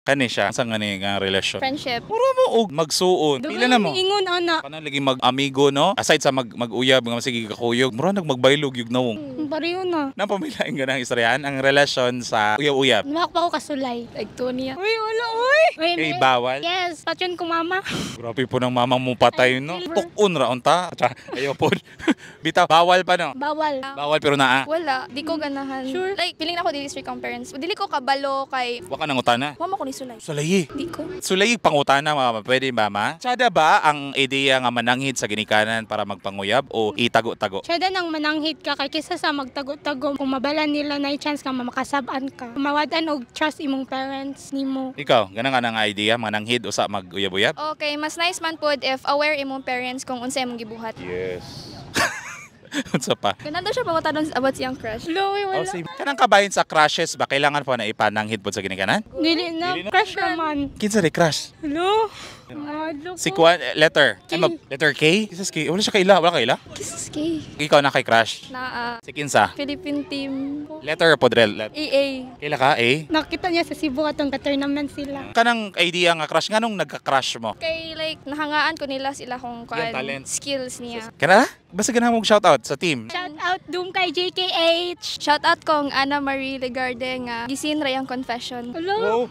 kani siya sa ngani nga relasyon friendship puro mo og magsuon pila na mo ingon ana kanang panaligi mag amigo no aside sa mag mag uyab nga sige kakuyog mura nag magbaylog yug nawong hmm pareho na. Napamilain ka ng istoryahan ang relasyon sa uyap-uyap. Lumak pa kasulay. Like Tonya. Ah. Uy, wala, uy! Uy, may- bawal. Yes, patyon ko mama. Grabe po ng mama mo patay, no? Silver. Tukun raon ta. Atsa, Ayaw po. Bitaw, bawal pa, no? Bawal. Bawal pero naa. Wala, di ko ganahan. Sure. Like, piling na ko dili strict ang parents. Dili ko kabalo kay Waka nang utana. mama ko ni sulay. Sulayi. Di ko. Sulayi pangutana, mama. Pwede, mama? Tsada ba ang ideya nga mananghid sa ginikanan para magpanguyab o itago-tago? Siya nang ang mananghit ka kay kisa sa magtago-tago. Kung mabala nila na chance ka, makasabaan ka. Mawadan og trust imong parents nimo. Ikaw, ganang anang idea, manang o usa mag uyab uyab Okay, mas nice man pud if aware imong parents kung unsa imong gibuhat. Yes. Unsa pa? Kanan daw siya pamatanon about siyang crush. Lowi, eh, wala. Oh, Kanang kabahin sa crushes ba? Kailangan po na ipananghid po sa ginikanan? Dili na. Crush naman. Kinsa rin crush? Hello? Ano? Hardlock Si oh. Kwan, eh, letter. K. Ano, letter K? Kisses K. Wala siya kaila. Wala kaila? Kisses K. Ikaw na kay Crush. Na, uh, si Kinsa. Philippine team. Letter, Podrel. Let EA. Kaila ka, A? Nakita niya sa Cebu atong ka-tournament sila. Kanang idea nga crush, nga nung nagka-crush mo? Kay like, nahangaan ko nila sila kung kwan, talent. skills niya. Kana? Basta ganahan mong shoutout sa team. Shout out doon kay JKH. Shout out kong Anna Marie Legarde nga. Gisin Rayang Confession. Hello? Wow.